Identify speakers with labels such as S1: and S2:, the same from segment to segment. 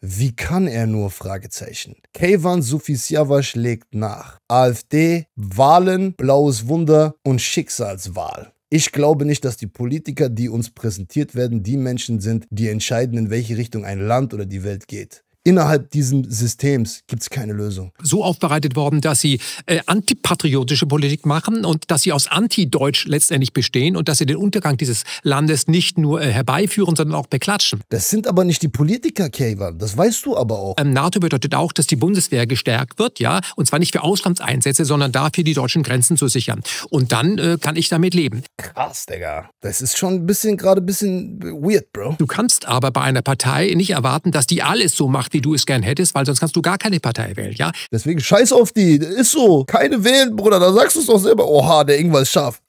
S1: Wie kann er nur? Fragezeichen. Kevan Sufisjavash legt nach. AfD, Wahlen, blaues Wunder und Schicksalswahl. Ich glaube nicht, dass die Politiker, die uns präsentiert werden, die Menschen sind, die entscheiden, in welche Richtung ein Land oder die Welt geht innerhalb dieses Systems gibt es keine Lösung.
S2: So aufbereitet worden, dass sie äh, antipatriotische Politik machen und dass sie aus Anti-Deutsch letztendlich bestehen und dass sie den Untergang dieses Landes nicht nur äh, herbeiführen, sondern auch beklatschen. Das sind aber nicht die Politiker, Keva. Das weißt du aber auch. Ähm, NATO bedeutet auch, dass die Bundeswehr gestärkt wird, ja, und zwar nicht für Auslandseinsätze, sondern dafür, die deutschen Grenzen zu sichern. Und dann äh, kann ich damit leben.
S1: Krass, Digga.
S2: Das ist schon ein bisschen, gerade ein bisschen weird, Bro. Du kannst aber bei einer Partei nicht erwarten, dass die alles so macht, wie wie du es gern hättest, weil sonst kannst du gar keine Partei wählen, ja? Deswegen scheiß auf die, ist so. Keine wählen, Bruder, da sagst du es doch selber. Oha, der Ingwer ist scharf.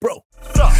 S1: Bro.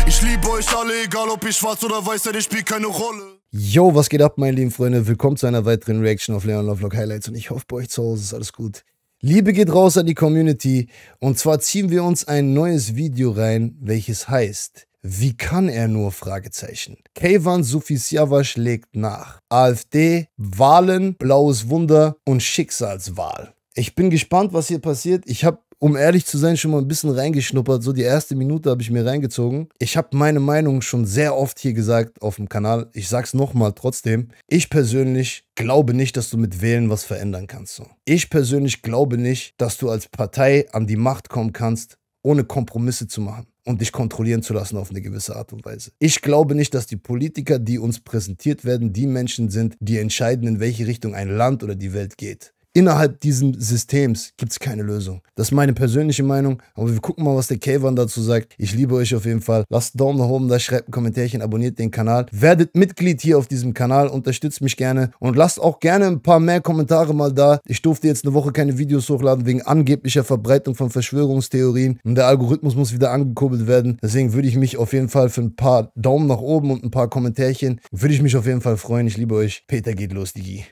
S1: Ich liebe euch alle, egal ob ihr schwarz oder weiß seid, ich spielt keine Rolle. Yo, was geht ab, meine lieben Freunde? Willkommen zu einer weiteren Reaction auf Leon Lovelock Highlights und ich hoffe, bei euch zu Hause ist alles gut. Liebe geht raus an die Community und zwar ziehen wir uns ein neues Video rein, welches heißt wie kann er nur? Fragezeichen. Kevan Sufisjavash legt nach. AfD, Wahlen, blaues Wunder und Schicksalswahl. Ich bin gespannt, was hier passiert. Ich habe um ehrlich zu sein, schon mal ein bisschen reingeschnuppert. So die erste Minute habe ich mir reingezogen. Ich habe meine Meinung schon sehr oft hier gesagt auf dem Kanal. Ich sag's nochmal trotzdem. Ich persönlich glaube nicht, dass du mit Wählen was verändern kannst. Ich persönlich glaube nicht, dass du als Partei an die Macht kommen kannst, ohne Kompromisse zu machen und dich kontrollieren zu lassen auf eine gewisse Art und Weise. Ich glaube nicht, dass die Politiker, die uns präsentiert werden, die Menschen sind, die entscheiden, in welche Richtung ein Land oder die Welt geht innerhalb dieses Systems gibt es keine Lösung. Das ist meine persönliche Meinung, aber wir gucken mal, was der Kayvan dazu sagt. Ich liebe euch auf jeden Fall. Lasst einen Daumen nach oben da, schreibt ein Kommentarchen, abonniert den Kanal. Werdet Mitglied hier auf diesem Kanal, unterstützt mich gerne und lasst auch gerne ein paar mehr Kommentare mal da. Ich durfte jetzt eine Woche keine Videos hochladen wegen angeblicher Verbreitung von Verschwörungstheorien und der Algorithmus muss wieder angekurbelt werden. Deswegen würde ich mich auf jeden Fall für ein paar Daumen nach oben und ein paar Kommentarchen würde ich mich auf jeden Fall freuen. Ich liebe euch. Peter geht los,
S2: Digi.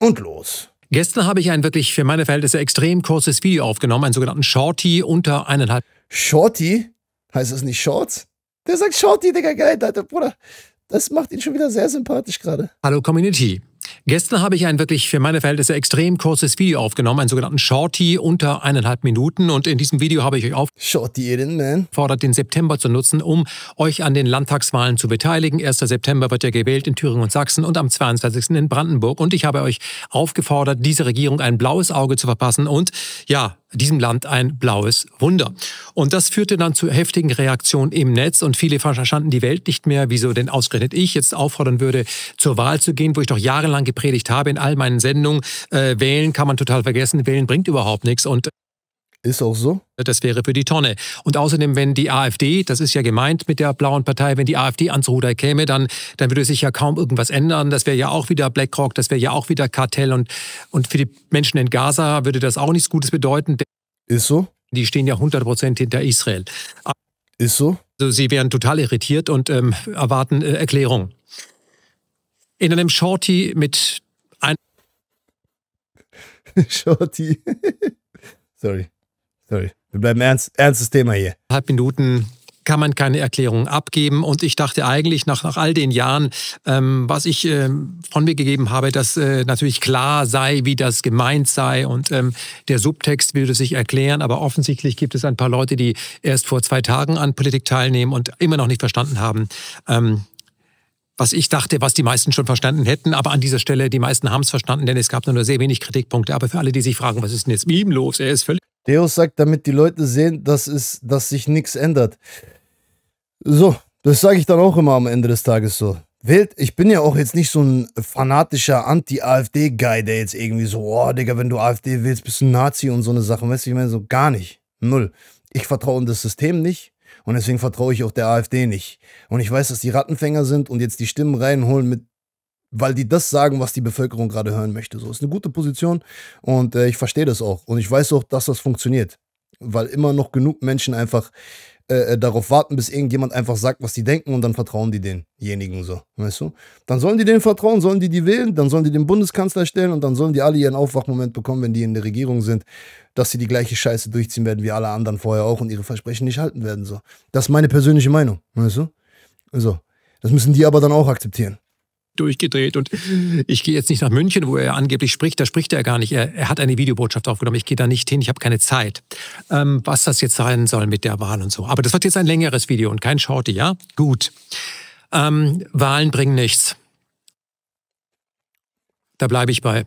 S2: Und los. Gestern habe ich ein wirklich für meine Verhältnisse extrem kurzes Video aufgenommen, einen sogenannten Shorty unter eineinhalb. Shorty? Heißt das nicht Shorts? Der sagt Shorty,
S1: Digga, geil, Alter, Bruder. Das macht ihn schon wieder sehr sympathisch gerade.
S2: Hallo Community. Gestern habe ich ein wirklich für meine Verhältnisse extrem kurzes Video aufgenommen, einen sogenannten Shorty unter eineinhalb Minuten. Und in diesem Video habe ich euch aufgefordert, den September zu nutzen, um euch an den Landtagswahlen zu beteiligen. 1. September wird ja gewählt in Thüringen und Sachsen und am 22. in Brandenburg. Und ich habe euch aufgefordert, dieser Regierung ein blaues Auge zu verpassen und ja, diesem Land ein blaues Wunder. Und das führte dann zu heftigen Reaktionen im Netz und viele verstanden die Welt nicht mehr, wieso denn ausgerechnet ich jetzt auffordern würde, zur Wahl zu gehen, wo ich doch jahrelang gepredigt habe in all meinen Sendungen, äh, wählen kann man total vergessen, wählen bringt überhaupt nichts und ist auch so. Das wäre für die Tonne. Und außerdem, wenn die AfD, das ist ja gemeint mit der Blauen Partei, wenn die AfD ans Ruder käme, dann, dann würde sich ja kaum irgendwas ändern. Das wäre ja auch wieder BlackRock, das wäre ja auch wieder Kartell. Und, und für die Menschen in Gaza würde das auch nichts Gutes bedeuten. Ist so. Die stehen ja 100 Prozent hinter Israel. Ist so. Also sie wären total irritiert und ähm, erwarten äh, Erklärung. In einem Shorty mit einem... Shorty.
S1: Sorry sorry. Wir bleiben ernst, ernstes Thema hier.
S2: Halb Minuten kann man keine Erklärung abgeben. Und ich dachte eigentlich nach, nach all den Jahren, ähm, was ich ähm, von mir gegeben habe, dass äh, natürlich klar sei, wie das gemeint sei und ähm, der Subtext würde sich erklären. Aber offensichtlich gibt es ein paar Leute, die erst vor zwei Tagen an Politik teilnehmen und immer noch nicht verstanden haben, ähm, was ich dachte, was die meisten schon verstanden hätten. Aber an dieser Stelle, die meisten haben es verstanden, denn es gab nur sehr wenig Kritikpunkte. Aber für alle, die sich fragen, was ist denn jetzt mit ihm los? Er ist völlig. Deus
S1: sagt, damit die Leute sehen, dass, es, dass sich nichts ändert. So, das sage ich dann auch immer am Ende des Tages so. Wählt, ich bin ja auch jetzt nicht so ein fanatischer Anti-AfD-Guy, der jetzt irgendwie so, oh, Digga, wenn du AfD willst, bist du ein Nazi und so eine Sache. Weißt du, ich meine, so gar nicht. Null. Ich vertraue in das System nicht. Und deswegen vertraue ich auch der AfD nicht. Und ich weiß, dass die Rattenfänger sind und jetzt die Stimmen reinholen mit weil die das sagen, was die Bevölkerung gerade hören möchte. So ist eine gute Position und äh, ich verstehe das auch. Und ich weiß auch, dass das funktioniert, weil immer noch genug Menschen einfach äh, äh, darauf warten, bis irgendjemand einfach sagt, was die denken und dann vertrauen die denjenigen so, weißt du? Dann sollen die denen vertrauen, sollen die die wählen, dann sollen die den Bundeskanzler stellen und dann sollen die alle ihren Aufwachmoment bekommen, wenn die in der Regierung sind, dass sie die gleiche Scheiße durchziehen werden wie alle anderen vorher auch und ihre Versprechen nicht halten werden so. Das ist meine persönliche Meinung, weißt du? So, das müssen die aber dann auch akzeptieren
S2: durchgedreht und ich gehe jetzt nicht nach München, wo er angeblich spricht, da spricht er gar nicht. Er, er hat eine Videobotschaft aufgenommen, ich gehe da nicht hin, ich habe keine Zeit. Ähm, was das jetzt sein soll mit der Wahl und so. Aber das wird jetzt ein längeres Video und kein Shorty, ja? Gut. Ähm, Wahlen bringen nichts. Da bleibe ich bei.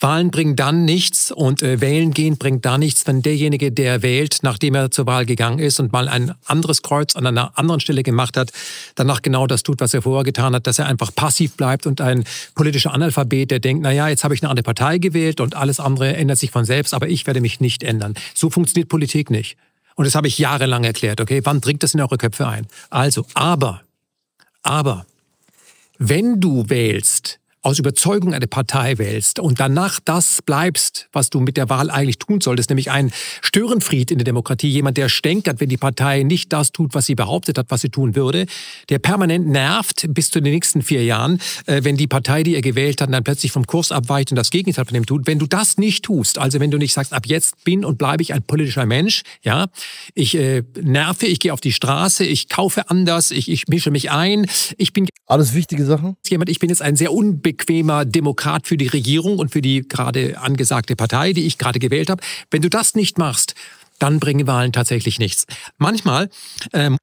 S2: Wahlen bringen dann nichts und äh, wählen gehen bringt da nichts, wenn derjenige, der wählt, nachdem er zur Wahl gegangen ist und mal ein anderes Kreuz an einer anderen Stelle gemacht hat, danach genau das tut, was er vorher getan hat, dass er einfach passiv bleibt und ein politischer Analphabet, der denkt, naja, jetzt habe ich eine andere Partei gewählt und alles andere ändert sich von selbst, aber ich werde mich nicht ändern. So funktioniert Politik nicht. Und das habe ich jahrelang erklärt, okay? Wann dringt das in eure Köpfe ein? Also, aber, aber, wenn du wählst, aus Überzeugung eine Partei wählst und danach das bleibst, was du mit der Wahl eigentlich tun solltest, nämlich ein Störenfried in der Demokratie, jemand, der stänkert, wenn die Partei nicht das tut, was sie behauptet hat, was sie tun würde, der permanent nervt bis zu den nächsten vier Jahren, äh, wenn die Partei, die er gewählt hat, dann plötzlich vom Kurs abweicht und das Gegenteil von dem tut. Wenn du das nicht tust, also wenn du nicht sagst, ab jetzt bin und bleibe ich ein politischer Mensch, ja, ich äh, nerve, ich gehe auf die Straße, ich kaufe anders, ich, ich mische mich ein, ich bin... Alles wichtige Sachen? Jemand, ich bin jetzt ein sehr unbe bequemer Demokrat für die Regierung und für die gerade angesagte Partei, die ich gerade gewählt habe. Wenn du das nicht machst, dann bringen Wahlen tatsächlich nichts. Manchmal. Ähm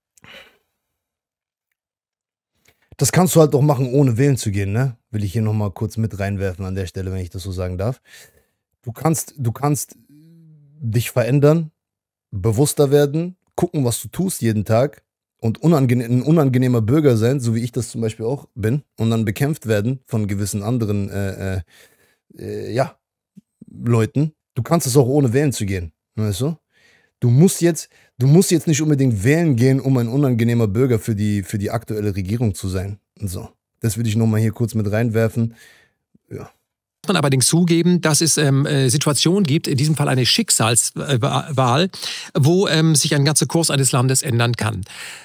S1: das kannst du halt auch machen, ohne wählen zu gehen, ne? Will ich hier nochmal kurz mit reinwerfen an der Stelle, wenn ich das so sagen darf. Du kannst, du kannst dich verändern, bewusster werden, gucken, was du tust jeden Tag und unangene ein unangenehmer Bürger sein, so wie ich das zum Beispiel auch bin, und dann bekämpft werden von gewissen anderen äh, äh, äh, ja, Leuten. Du kannst es auch ohne wählen zu gehen, weißt du? Du musst jetzt, du musst jetzt nicht unbedingt wählen gehen, um ein unangenehmer Bürger für die, für die aktuelle Regierung zu sein. So, das würde ich nochmal hier kurz mit reinwerfen
S2: man allerdings zugeben, dass es ähm, äh, Situationen gibt, in diesem Fall eine Schicksalswahl, wo ähm, sich ein ganzer Kurs eines Landes ändern kann.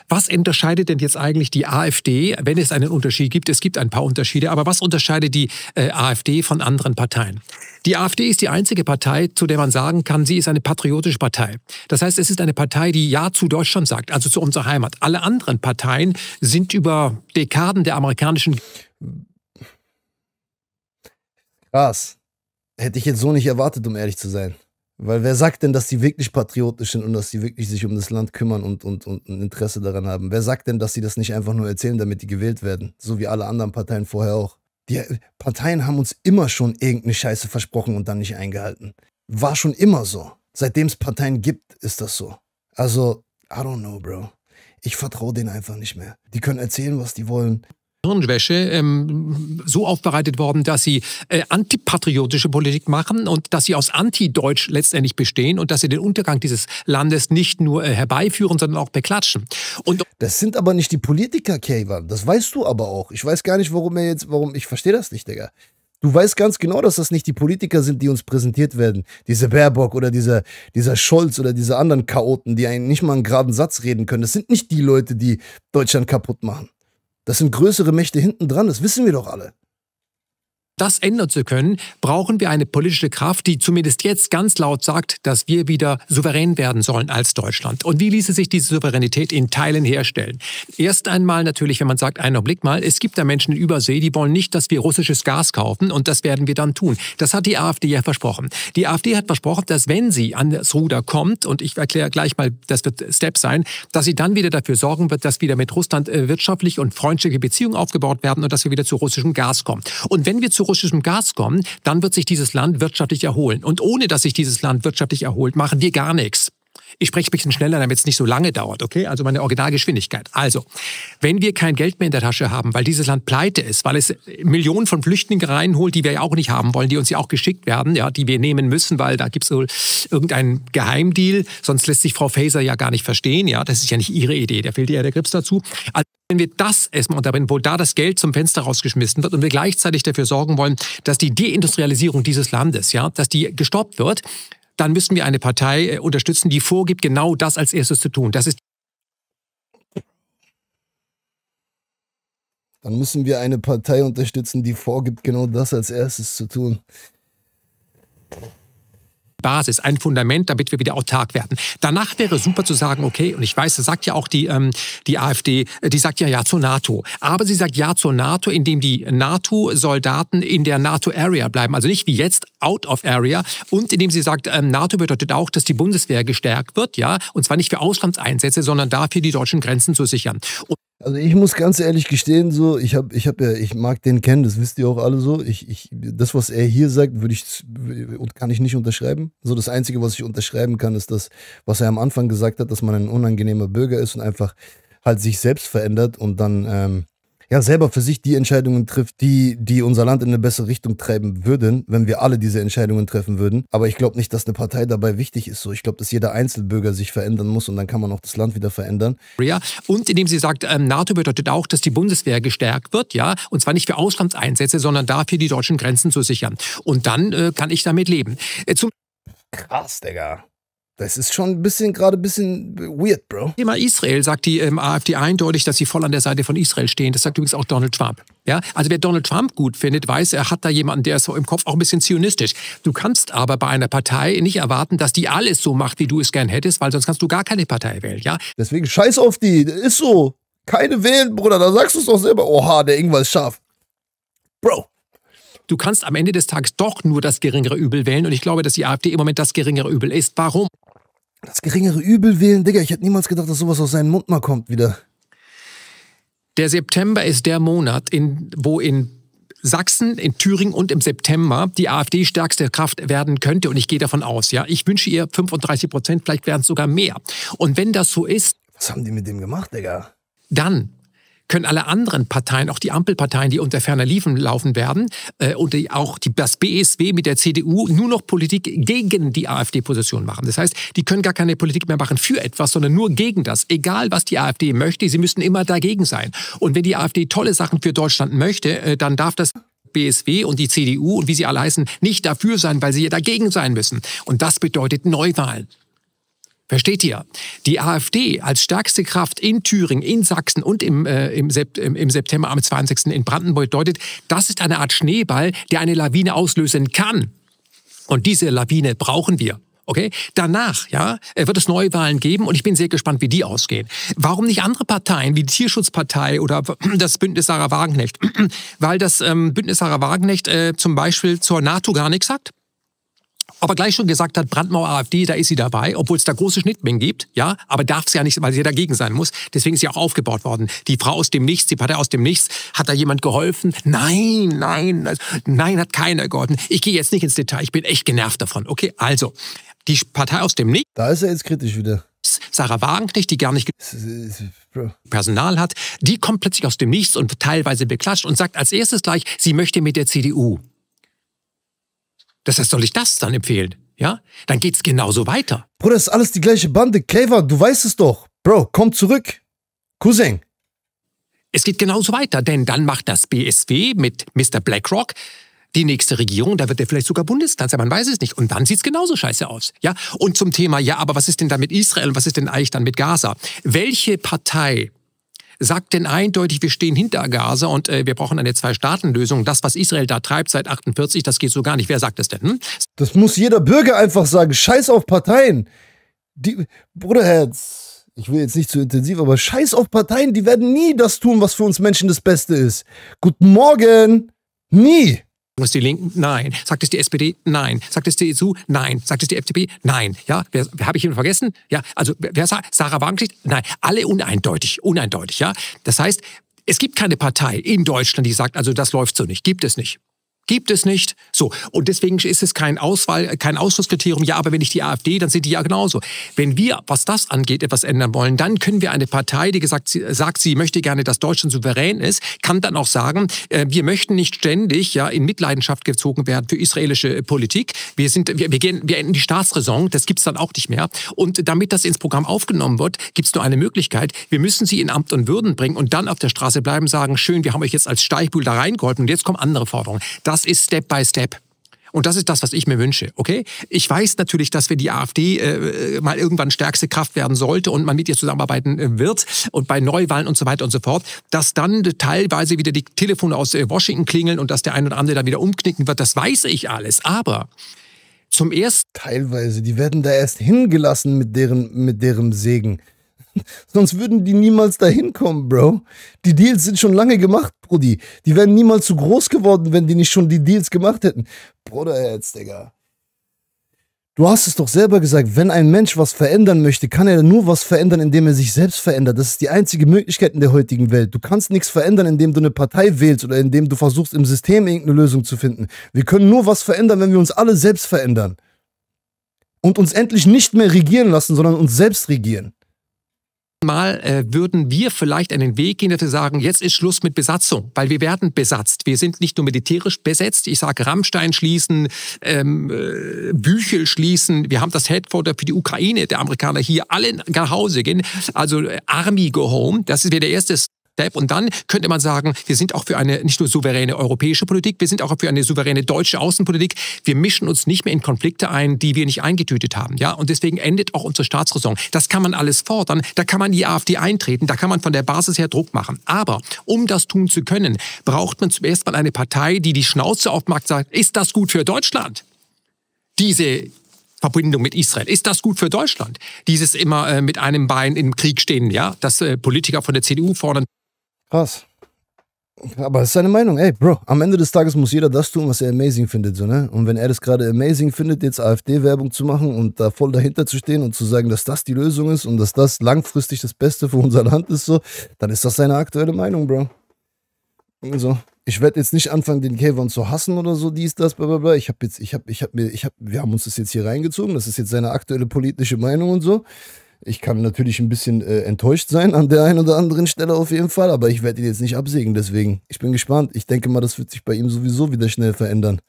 S2: Was unterscheidet denn jetzt eigentlich die AfD, wenn es einen Unterschied gibt? Es gibt ein paar Unterschiede, aber was unterscheidet die äh, AfD von anderen Parteien? Die AfD ist die einzige Partei, zu der man sagen kann, sie ist eine patriotische Partei. Das heißt, es ist eine Partei, die Ja zu Deutschland sagt, also zu unserer Heimat. Alle anderen Parteien sind über Dekaden der amerikanischen
S1: Krass. Hätte ich jetzt so nicht erwartet, um ehrlich zu sein. Weil wer sagt denn, dass die wirklich patriotisch sind und dass sie wirklich sich um das Land kümmern und, und, und ein Interesse daran haben? Wer sagt denn, dass sie das nicht einfach nur erzählen, damit die gewählt werden? So wie alle anderen Parteien vorher auch. Die Parteien haben uns immer schon irgendeine Scheiße versprochen und dann nicht eingehalten. War schon immer so. Seitdem es Parteien gibt, ist das so. Also, I don't know, Bro. Ich vertraue denen einfach nicht mehr. Die
S2: können erzählen, was die wollen. Hirnwäsche ähm, so aufbereitet worden, dass sie äh, antipatriotische Politik machen und dass sie aus anti letztendlich bestehen und dass sie den Untergang dieses Landes nicht nur äh, herbeiführen, sondern auch beklatschen. Und das sind aber nicht die Politiker,
S1: Kayvan. Das weißt du aber auch. Ich weiß gar nicht, warum er jetzt, warum ich verstehe das nicht, Digga. Du weißt ganz genau, dass das nicht die Politiker sind, die uns präsentiert werden. Diese Baerbock oder dieser, dieser Scholz oder diese anderen Chaoten, die einen nicht mal einen geraden Satz reden können. Das sind nicht die Leute, die Deutschland kaputt
S2: machen. Das sind größere Mächte hinten dran, das wissen wir doch alle das ändern zu können, brauchen wir eine politische Kraft, die zumindest jetzt ganz laut sagt, dass wir wieder souverän werden sollen als Deutschland. Und wie ließe sich diese Souveränität in Teilen herstellen? Erst einmal natürlich, wenn man sagt, einen Blick mal, es gibt da Menschen in Übersee, die wollen nicht, dass wir russisches Gas kaufen und das werden wir dann tun. Das hat die AfD ja versprochen. Die AfD hat versprochen, dass wenn sie an das Ruder kommt, und ich erkläre gleich mal, das wird Step sein, dass sie dann wieder dafür sorgen wird, dass wieder mit Russland äh, wirtschaftlich und freundschaftliche Beziehungen aufgebaut werden und dass wir wieder zu russischem Gas kommen. Und wenn wir zu russischem Gas kommen, dann wird sich dieses Land wirtschaftlich erholen. Und ohne dass sich dieses Land wirtschaftlich erholt, machen wir gar nichts. Ich spreche ein bisschen schneller, damit es nicht so lange dauert, okay? Also meine Originalgeschwindigkeit. Also, wenn wir kein Geld mehr in der Tasche haben, weil dieses Land pleite ist, weil es Millionen von Flüchtlingen reinholt, die wir ja auch nicht haben wollen, die uns ja auch geschickt werden, ja, die wir nehmen müssen, weil da gibt es so irgendeinen Geheimdeal, sonst lässt sich Frau Faeser ja gar nicht verstehen, ja, das ist ja nicht ihre Idee, da fehlt ihr ja der Grips dazu. Also, wenn wir das erstmal unterbinden, wo da das Geld zum Fenster rausgeschmissen wird und wir gleichzeitig dafür sorgen wollen, dass die Deindustrialisierung dieses Landes, ja, dass die gestoppt wird, dann müssen wir eine Partei äh, unterstützen, die vorgibt, genau das als erstes zu tun. Das ist
S1: dann müssen wir eine Partei unterstützen, die vorgibt, genau das als erstes
S2: zu tun. Basis, ein Fundament, damit wir wieder autark werden. Danach wäre super zu sagen, okay, und ich weiß, das sagt ja auch die, ähm, die AfD, äh, die sagt ja Ja zur NATO. Aber sie sagt Ja zur NATO, indem die NATO-Soldaten in der NATO-Area bleiben. Also nicht wie jetzt, out of area. Und indem sie sagt, ähm, NATO bedeutet auch, dass die Bundeswehr gestärkt wird, ja. Und zwar nicht für Auslandseinsätze, sondern dafür, die deutschen Grenzen zu sichern. Und
S1: also ich muss ganz ehrlich gestehen, so ich habe, ich habe ja, ich mag den kennen, das wisst ihr auch alle so. Ich, ich, das was er hier sagt, würde ich und kann ich nicht unterschreiben. So das einzige, was ich unterschreiben kann, ist das, was er am Anfang gesagt hat, dass man ein unangenehmer Bürger ist und einfach halt sich selbst verändert und dann ähm, ja selber für sich die Entscheidungen trifft, die, die unser Land in eine bessere Richtung treiben würden, wenn wir alle diese Entscheidungen treffen würden. Aber ich glaube nicht, dass eine Partei dabei wichtig ist. So, ich glaube, dass jeder Einzelbürger sich verändern muss und dann kann man auch das Land wieder verändern.
S2: Und indem sie sagt, ähm, NATO bedeutet auch, dass die Bundeswehr gestärkt wird, ja, und zwar nicht für Auslandseinsätze, sondern dafür, die deutschen Grenzen zu sichern. Und dann äh, kann ich damit leben. Äh,
S1: Krass, Digga. Das
S2: ist schon ein bisschen, gerade ein bisschen weird, Bro. Thema Israel sagt die ähm, AfD eindeutig, dass sie voll an der Seite von Israel stehen. Das sagt übrigens auch Donald Trump. Ja, also wer Donald Trump gut findet, weiß, er hat da jemanden, der ist so im Kopf auch ein bisschen zionistisch. Du kannst aber bei einer Partei nicht erwarten, dass die alles so macht, wie du es gern hättest, weil sonst kannst du gar keine Partei wählen, ja?
S1: Deswegen scheiß auf die, ist so. Keine wählen,
S2: Bruder, da sagst du es doch selber. Oha, der Ingwer ist scharf. Bro, du kannst am Ende des Tages doch nur das geringere Übel wählen. Und ich glaube, dass die AfD im Moment das geringere Übel ist. Warum?
S1: Das geringere Übel wählen, Digga, ich hätte niemals gedacht, dass sowas aus seinem Mund mal kommt
S2: wieder. Der September ist der Monat, in, wo in Sachsen, in Thüringen und im September die AfD stärkste Kraft werden könnte. Und ich gehe davon aus, ja. Ich wünsche ihr 35 Prozent, vielleicht wären es sogar mehr. Und wenn das so ist. Was haben die mit dem
S1: gemacht, Digga?
S2: Dann können alle anderen Parteien, auch die Ampelparteien, die unter ferner Liefen laufen werden, äh, und die, auch die, das BSW mit der CDU, nur noch Politik gegen die AfD-Position machen. Das heißt, die können gar keine Politik mehr machen für etwas, sondern nur gegen das. Egal, was die AfD möchte, sie müssen immer dagegen sein. Und wenn die AfD tolle Sachen für Deutschland möchte, äh, dann darf das BSW und die CDU und wie sie alle heißen, nicht dafür sein, weil sie ja dagegen sein müssen. Und das bedeutet Neuwahlen. Versteht ihr? Die AfD als stärkste Kraft in Thüringen, in Sachsen und im, äh, im, Sep im September am 20. in Brandenburg deutet, das ist eine Art Schneeball, der eine Lawine auslösen kann. Und diese Lawine brauchen wir. Okay, danach, ja, wird es Neuwahlen geben und ich bin sehr gespannt, wie die ausgehen. Warum nicht andere Parteien wie die Tierschutzpartei oder das Bündnis Sarah Wagenknecht? Weil das ähm, Bündnis Sarah Wagenknecht äh, zum Beispiel zur NATO gar nichts sagt aber gleich schon gesagt hat, Brandmauer AfD, da ist sie dabei, obwohl es da große Schnittmengen gibt, ja, aber darf sie ja nicht, weil sie ja dagegen sein muss. Deswegen ist sie auch aufgebaut worden. Die Frau aus dem Nichts, die Partei aus dem Nichts, hat da jemand geholfen? Nein, nein, nein, hat keiner geholfen. Ich gehe jetzt nicht ins Detail, ich bin echt genervt davon. Okay, also, die Partei aus dem Nichts. Da ist er jetzt kritisch wieder. Sarah Wagenknecht, die gar nicht Personal hat, die kommt plötzlich aus dem Nichts und teilweise beklatscht und sagt als erstes gleich, sie möchte mit der CDU. Das heißt, soll ich das dann empfehlen? Ja? Dann geht's genauso weiter. Bruder, ist alles
S1: die gleiche Bande. Caver, du weißt es doch. Bro, komm zurück. Cousin.
S2: Es geht genauso weiter, denn dann macht das BSW mit Mr. BlackRock die nächste Regierung, da wird er vielleicht sogar Bundeskanzler, man weiß es nicht. Und dann sieht's genauso scheiße aus. Ja? Und zum Thema, ja, aber was ist denn da mit Israel und was ist denn eigentlich dann mit Gaza? Welche Partei sagt denn eindeutig, wir stehen hinter Gaza und äh, wir brauchen eine Zwei-Staaten-Lösung. Das, was Israel da treibt seit 48, das geht so gar nicht. Wer sagt das denn? Hm?
S1: Das muss jeder Bürger einfach sagen. Scheiß auf Parteien. Die, Bruderherz, ich will jetzt nicht zu intensiv, aber scheiß auf Parteien. Die werden nie das tun, was für uns Menschen das Beste ist. Guten Morgen. Nie.
S2: Sagen es die Linken? Nein. Sagt es die SPD? Nein. Sagt es die EU? Nein. Sagt es die FDP? Nein. Ja, wer, wer habe ich ihn vergessen? Ja, also wer sagt Sarah Wagenknecht? Nein, alle uneindeutig, uneindeutig, ja. Das heißt, es gibt keine Partei in Deutschland, die sagt, also das läuft so nicht, gibt es nicht. Gibt es nicht. So. Und deswegen ist es kein Auswahl, kein Ausschlusskriterium. Ja, aber wenn ich die AfD, dann sind die ja genauso. Wenn wir, was das angeht, etwas ändern wollen, dann können wir eine Partei, die gesagt, sie, sagt, sie möchte gerne, dass Deutschland souverän ist, kann dann auch sagen, äh, wir möchten nicht ständig, ja, in Mitleidenschaft gezogen werden für israelische äh, Politik. Wir sind, wir, wir gehen, wir enden die Staatsräson. Das gibt es dann auch nicht mehr. Und damit das ins Programm aufgenommen wird, gibt es nur eine Möglichkeit. Wir müssen sie in Amt und Würden bringen und dann auf der Straße bleiben, sagen, schön, wir haben euch jetzt als Steichbühl da reingeholfen und jetzt kommen andere Forderungen. Das das ist Step by Step. Und das ist das, was ich mir wünsche. Okay? Ich weiß natürlich, dass wir die AfD äh, äh, mal irgendwann stärkste Kraft werden sollte und man mit ihr zusammenarbeiten äh, wird und bei Neuwahlen und so weiter und so fort, dass dann teilweise wieder die Telefone aus äh, Washington klingeln und dass der ein oder andere dann wieder umknicken wird. Das weiß ich alles. Aber
S1: zum ersten. Teilweise, die werden da erst hingelassen mit deren, mit deren Segen. Sonst würden die niemals dahin kommen, Bro. Die Deals sind schon lange gemacht, Brudi. Die wären niemals so groß geworden, wenn die nicht schon die Deals gemacht hätten. Bruder jetzt, Digga. Du hast es doch selber gesagt, wenn ein Mensch was verändern möchte, kann er nur was verändern, indem er sich selbst verändert. Das ist die einzige Möglichkeit in der heutigen Welt. Du kannst nichts verändern, indem du eine Partei wählst oder indem du versuchst, im System irgendeine Lösung zu finden. Wir können nur was verändern, wenn wir uns alle selbst verändern. Und uns endlich nicht mehr regieren lassen, sondern uns selbst regieren.
S2: Mal äh, würden wir vielleicht einen Weg gehen, dass wir sagen, jetzt ist Schluss mit Besatzung, weil wir werden besetzt. Wir sind nicht nur militärisch besetzt. Ich sage Rammstein schließen, ähm, äh, Büchel schließen. Wir haben das Headquarter für die Ukraine, der Amerikaner hier, alle nach Hause gehen. Also äh, Army go home. Das wäre der erste Depp. Und dann könnte man sagen, wir sind auch für eine nicht nur souveräne europäische Politik, wir sind auch für eine souveräne deutsche Außenpolitik. Wir mischen uns nicht mehr in Konflikte ein, die wir nicht eingetütet haben. Ja? Und deswegen endet auch unsere Staatsräson. Das kann man alles fordern, da kann man die AfD eintreten, da kann man von der Basis her Druck machen. Aber um das tun zu können, braucht man zuerst mal eine Partei, die die Schnauze aufmacht, sagt, ist das gut für Deutschland? Diese Verbindung mit Israel. Ist das gut für Deutschland? Dieses immer äh, mit einem Bein im Krieg stehen, ja, dass äh, Politiker von der CDU fordern,
S1: Spaß. Aber es ist seine Meinung, ey, Bro, am Ende des Tages muss jeder das tun, was er amazing findet, so, ne? Und wenn er das gerade amazing findet, jetzt AfD-Werbung zu machen und da voll dahinter zu stehen und zu sagen, dass das die Lösung ist und dass das langfristig das Beste für unser Land ist, so, dann ist das seine aktuelle Meinung, Bro. Also, ich werde jetzt nicht anfangen, den Kevon zu hassen oder so, dies, das, bla, bla, bla. Ich habe jetzt, ich habe, ich habe mir, ich habe, wir haben uns das jetzt hier reingezogen, das ist jetzt seine aktuelle politische Meinung und so. Ich kann natürlich ein bisschen äh, enttäuscht sein an der einen oder anderen Stelle auf jeden Fall, aber ich werde ihn jetzt nicht absägen. Deswegen, ich bin gespannt. Ich denke mal, das wird sich bei ihm sowieso wieder schnell verändern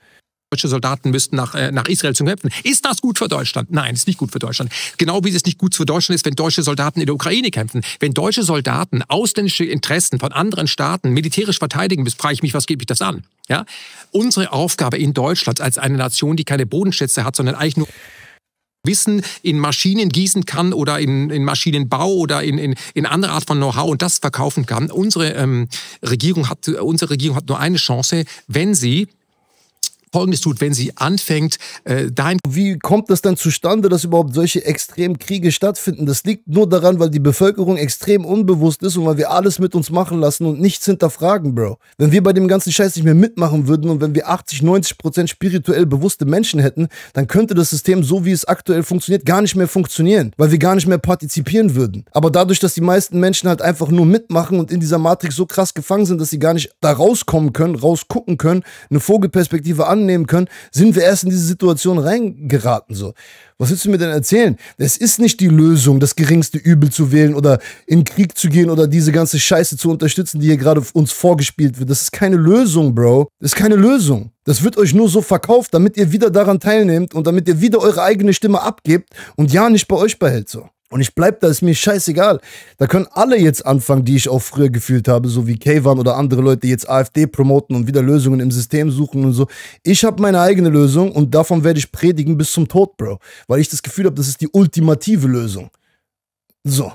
S2: deutsche Soldaten müssten nach, äh, nach Israel zu kämpfen. Ist das gut für Deutschland? Nein, ist nicht gut für Deutschland. Genau wie es nicht gut für Deutschland ist, wenn deutsche Soldaten in der Ukraine kämpfen. Wenn deutsche Soldaten ausländische Interessen von anderen Staaten militärisch verteidigen, frage ich mich, was gebe ich das an? Ja? Unsere Aufgabe in Deutschland als eine Nation, die keine Bodenschätze hat, sondern eigentlich nur... Wissen in Maschinen gießen kann oder in, in Maschinenbau oder in, in, in andere Art von Know-how und das verkaufen kann. Unsere, ähm, Regierung hat, unsere Regierung hat nur eine Chance, wenn sie Folgendes tut, wenn sie anfängt, äh, dahin. Wie kommt das dann zustande, dass überhaupt solche extremen Kriege
S1: stattfinden? Das liegt nur daran, weil die Bevölkerung extrem unbewusst ist und weil wir alles mit uns machen lassen und nichts hinterfragen, Bro. Wenn wir bei dem ganzen Scheiß nicht mehr mitmachen würden und wenn wir 80, 90 Prozent spirituell bewusste Menschen hätten, dann könnte das System, so wie es aktuell funktioniert, gar nicht mehr funktionieren, weil wir gar nicht mehr partizipieren würden. Aber dadurch, dass die meisten Menschen halt einfach nur mitmachen und in dieser Matrix so krass gefangen sind, dass sie gar nicht da rauskommen können, rausgucken können, eine Vogelperspektive annehmen, annehmen können, sind wir erst in diese Situation reingeraten. So, was willst du mir denn erzählen? Es ist nicht die Lösung, das geringste Übel zu wählen oder in Krieg zu gehen oder diese ganze Scheiße zu unterstützen, die hier gerade uns vorgespielt wird. Das ist keine Lösung, Bro. Das ist keine Lösung. Das wird euch nur so verkauft, damit ihr wieder daran teilnehmt und damit ihr wieder eure eigene Stimme abgebt und ja nicht bei euch behält so. Und ich bleib da, ist mir scheißegal. Da können alle jetzt anfangen, die ich auch früher gefühlt habe, so wie Kayvan oder andere Leute jetzt AfD promoten und wieder Lösungen im System suchen und so. Ich habe meine eigene Lösung und davon werde ich predigen bis zum Tod, Bro. Weil ich das Gefühl habe, das ist die ultimative
S2: Lösung. So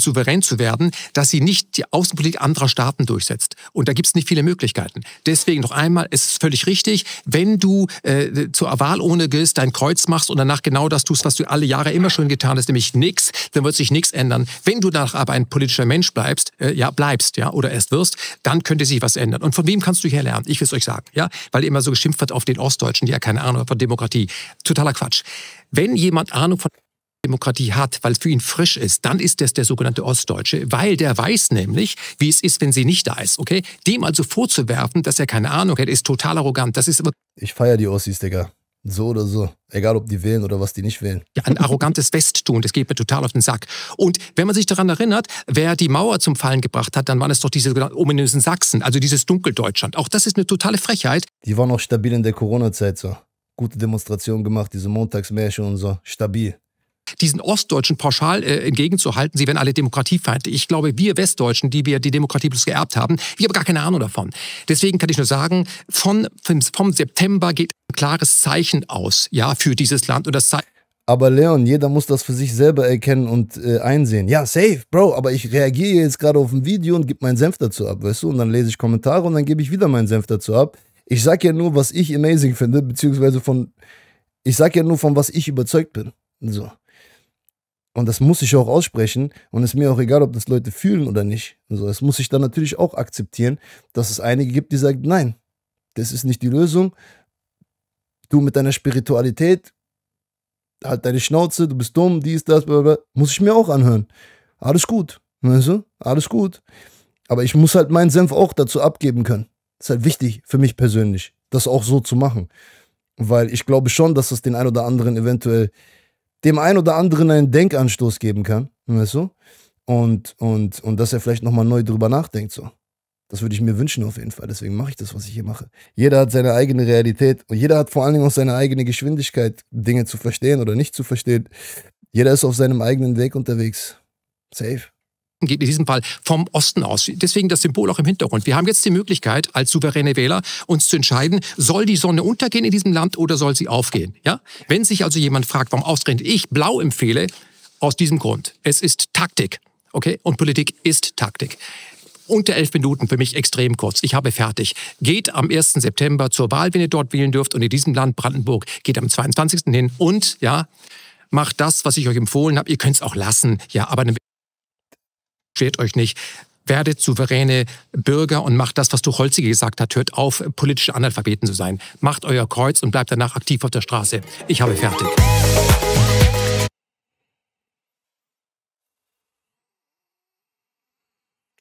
S2: souverän zu werden, dass sie nicht die Außenpolitik anderer Staaten durchsetzt. Und da gibt es nicht viele Möglichkeiten. Deswegen noch einmal, es ist völlig richtig, wenn du äh, zur Wahl ohne gehst, dein Kreuz machst und danach genau das tust, was du alle Jahre immer schon getan hast, nämlich nichts, dann wird sich nichts ändern. Wenn du danach aber ein politischer Mensch bleibst, äh, ja, bleibst, ja, oder erst wirst, dann könnte sich was ändern. Und von wem kannst du hier lernen? Ich will es euch sagen, ja, weil immer so geschimpft wird auf den Ostdeutschen, die ja keine Ahnung haben von Demokratie. Totaler Quatsch. Wenn jemand Ahnung von Demokratie hat, weil es für ihn frisch ist, dann ist das der sogenannte Ostdeutsche, weil der weiß nämlich, wie es ist, wenn sie nicht da ist, okay? Dem also vorzuwerfen, dass er keine Ahnung hat, ist total arrogant. Das ist aber Ich feiere die Ossis, Digga. So oder so. Egal, ob die wählen oder was die nicht wählen. Ja, ein arrogantes Westtun, das geht mir total auf den Sack. Und wenn man sich daran erinnert, wer die Mauer zum Fallen gebracht hat, dann waren es doch diese ominösen Sachsen, also dieses Dunkeldeutschland. Auch das ist eine totale Frechheit. Die waren auch stabil in der
S1: Corona-Zeit
S2: so. Gute Demonstrationen gemacht,
S1: diese Montagsmärsche und so. Stabil diesen
S2: ostdeutschen pauschal äh, entgegenzuhalten, sie wären alle demokratiefeindlich. Ich glaube, wir Westdeutschen, die wir die Demokratie bloß geerbt haben, wir haben gar keine Ahnung davon. Deswegen kann ich nur sagen, von, vom September geht ein klares Zeichen aus, ja, für dieses Land und das Zeichen aber Leon, jeder muss das für sich
S1: selber erkennen und äh, einsehen. Ja, safe, Bro, aber ich reagiere jetzt gerade auf ein Video und gebe meinen Senf dazu ab, weißt du? Und dann lese ich Kommentare und dann gebe ich wieder meinen Senf dazu ab. Ich sage ja nur, was ich amazing finde, beziehungsweise von, ich sage ja nur, von was ich überzeugt bin. So. Und das muss ich auch aussprechen. Und es ist mir auch egal, ob das Leute fühlen oder nicht. Also das muss ich dann natürlich auch akzeptieren, dass es einige gibt, die sagen, nein, das ist nicht die Lösung. Du mit deiner Spiritualität, halt deine Schnauze, du bist dumm, dies, das, blablabla. Muss ich mir auch anhören. Alles gut. Weißt du? Alles gut. Aber ich muss halt meinen Senf auch dazu abgeben können. Das ist halt wichtig für mich persönlich, das auch so zu machen. Weil ich glaube schon, dass es den ein oder anderen eventuell dem einen oder anderen einen Denkanstoß geben kann, weißt du? Und, und, und dass er vielleicht nochmal neu drüber nachdenkt, so. Das würde ich mir wünschen auf jeden Fall. Deswegen mache ich das, was ich hier mache. Jeder hat seine eigene Realität und jeder hat vor allen Dingen auch seine eigene Geschwindigkeit, Dinge zu verstehen oder nicht zu verstehen. Jeder ist auf seinem eigenen Weg unterwegs.
S2: Safe geht in diesem Fall vom Osten aus. Deswegen das Symbol auch im Hintergrund. Wir haben jetzt die Möglichkeit, als souveräne Wähler uns zu entscheiden, soll die Sonne untergehen in diesem Land oder soll sie aufgehen? Ja? Wenn sich also jemand fragt, warum ausgerechnet ich blau empfehle, aus diesem Grund. Es ist Taktik. Okay? Und Politik ist Taktik unter elf Minuten für mich extrem kurz. Ich habe fertig. Geht am 1. September zur Wahl, wenn ihr dort wählen dürft. Und in diesem Land Brandenburg geht am 22. hin und, ja, macht das, was ich euch empfohlen habe. Ihr könnt es auch lassen. Ja, aber Schert euch nicht. Werdet souveräne Bürger und macht das, was Tucholsky gesagt hat. Hört auf, politische Analphabeten zu sein. Macht euer Kreuz und bleibt danach aktiv auf der Straße. Ich habe fertig.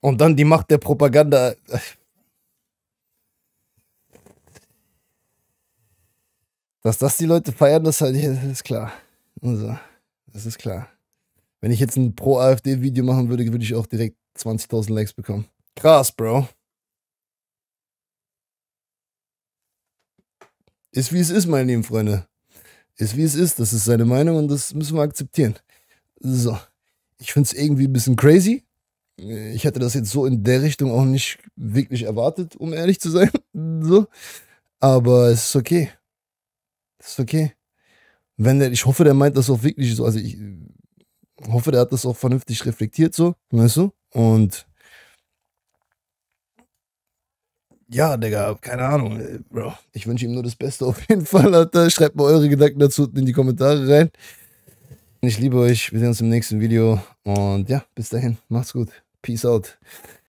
S1: Und dann die Macht der Propaganda. Dass das die Leute feiern, das ist halt, klar. Also, das ist klar. Wenn ich jetzt ein Pro-AfD-Video machen würde, würde ich auch direkt 20.000 Likes bekommen. Krass, Bro. Ist wie es ist, meine lieben Freunde. Ist wie es ist. Das ist seine Meinung und das müssen wir akzeptieren. So. Ich finde es irgendwie ein bisschen crazy. Ich hätte das jetzt so in der Richtung auch nicht wirklich erwartet, um ehrlich zu sein. So. Aber es ist okay. Es ist okay. Wenn der, ich hoffe, der meint das auch wirklich so. Also ich, hoffe, der hat das auch vernünftig reflektiert, so, weißt du? Und ja, Digga, keine Ahnung, äh, Bro. Ich wünsche ihm nur das Beste auf jeden Fall, Alter. Schreibt mal eure Gedanken dazu in die Kommentare rein. Ich liebe euch. Wir sehen uns im nächsten Video. Und ja, bis dahin. Macht's gut. Peace out.